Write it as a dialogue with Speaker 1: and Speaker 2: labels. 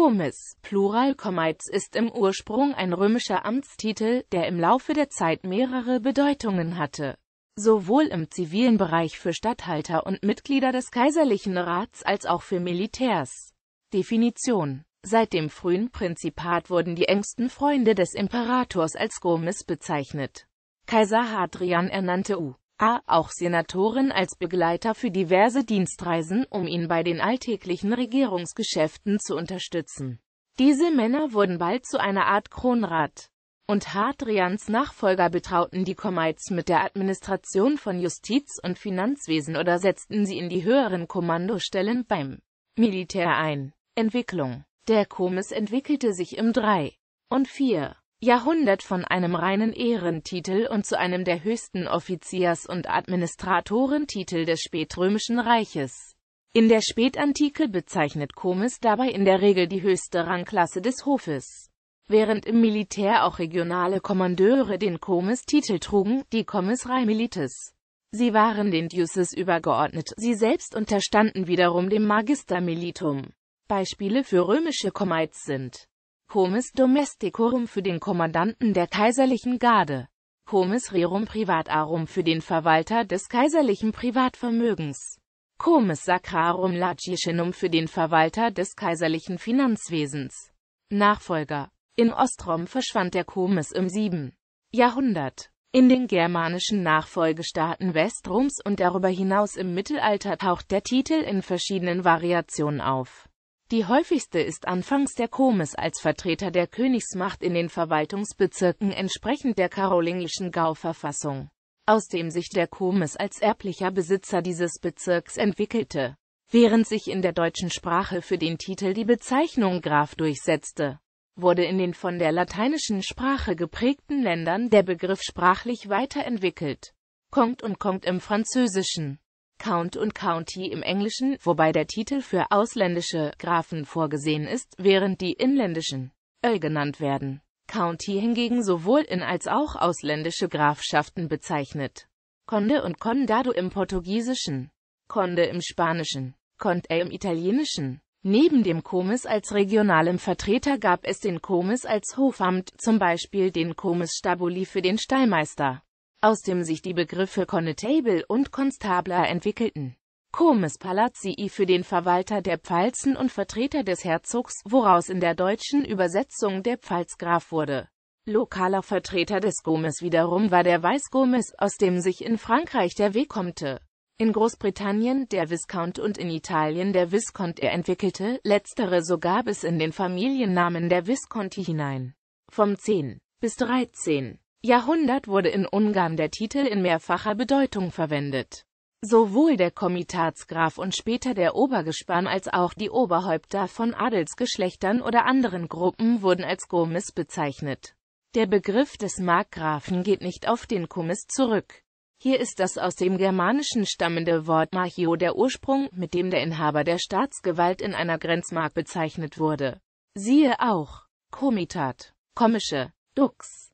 Speaker 1: Comes, Plural Comites ist im Ursprung ein römischer Amtstitel, der im Laufe der Zeit mehrere Bedeutungen hatte. Sowohl im zivilen Bereich für Statthalter und Mitglieder des Kaiserlichen Rats als auch für Militärs. Definition Seit dem frühen Prinzipat wurden die engsten Freunde des Imperators als Gomes bezeichnet. Kaiser Hadrian ernannte U a. auch Senatoren als Begleiter für diverse Dienstreisen, um ihn bei den alltäglichen Regierungsgeschäften zu unterstützen. Diese Männer wurden bald zu einer Art Kronrat, und Hadrians Nachfolger betrauten die Komeiz mit der Administration von Justiz und Finanzwesen oder setzten sie in die höheren Kommandostellen beim Militär ein. Entwicklung Der Komis entwickelte sich im 3. und 4. Jahrhundert von einem reinen Ehrentitel und zu einem der höchsten Offiziers- und Administratorentitel des spätrömischen Reiches. In der Spätantike bezeichnet Comes dabei in der Regel die höchste Rangklasse des Hofes. Während im Militär auch regionale Kommandeure den Comes-Titel trugen, die Comes Milites. Sie waren den Diuces übergeordnet, sie selbst unterstanden wiederum dem Magister Militum. Beispiele für römische Comites sind Comis domesticorum für den Kommandanten der kaiserlichen Garde, Comis rerum privatarum für den Verwalter des kaiserlichen Privatvermögens, Comis sacrarum lagicinum für den Verwalter des kaiserlichen Finanzwesens. Nachfolger. In Ostrom verschwand der Comis im 7. Jahrhundert. In den germanischen Nachfolgestaaten Westroms und darüber hinaus im Mittelalter taucht der Titel in verschiedenen Variationen auf. Die häufigste ist anfangs der Komis als Vertreter der Königsmacht in den Verwaltungsbezirken entsprechend der karolingischen Gauverfassung, aus dem sich der Komis als erblicher Besitzer dieses Bezirks entwickelte, während sich in der deutschen Sprache für den Titel die Bezeichnung Graf durchsetzte wurde in den von der lateinischen Sprache geprägten Ländern der Begriff sprachlich weiterentwickelt. Kommt und kommt im Französischen Count und County im Englischen, wobei der Titel für ausländische Grafen vorgesehen ist, während die inländischen Earl genannt werden. County hingegen sowohl in als auch ausländische Grafschaften bezeichnet. Conde und Condado im Portugiesischen, Conde im Spanischen, Conte im Italienischen. Neben dem Comis als regionalem Vertreter gab es den Comis als Hofamt, zum Beispiel den Comis Stabuli für den Stallmeister aus dem sich die Begriffe Connetable und Constabler entwickelten. Comes Palazii für den Verwalter der Pfalzen und Vertreter des Herzogs, woraus in der deutschen Übersetzung der Pfalzgraf wurde. Lokaler Vertreter des Gomes wiederum war der Weißgomes, aus dem sich in Frankreich der Vicomte, in Großbritannien der Viscount und in Italien der er entwickelte, letztere sogar bis in den Familiennamen der Visconti hinein. Vom 10 bis 13. Jahrhundert wurde in Ungarn der Titel in mehrfacher Bedeutung verwendet. Sowohl der Komitatsgraf und später der Obergespann als auch die Oberhäupter von Adelsgeschlechtern oder anderen Gruppen wurden als Gomis bezeichnet. Der Begriff des Markgrafen geht nicht auf den Kumis zurück. Hier ist das aus dem Germanischen stammende Wort Marchio der Ursprung, mit dem der Inhaber der Staatsgewalt in einer Grenzmark bezeichnet wurde. Siehe auch Komitat, Komische, Dux.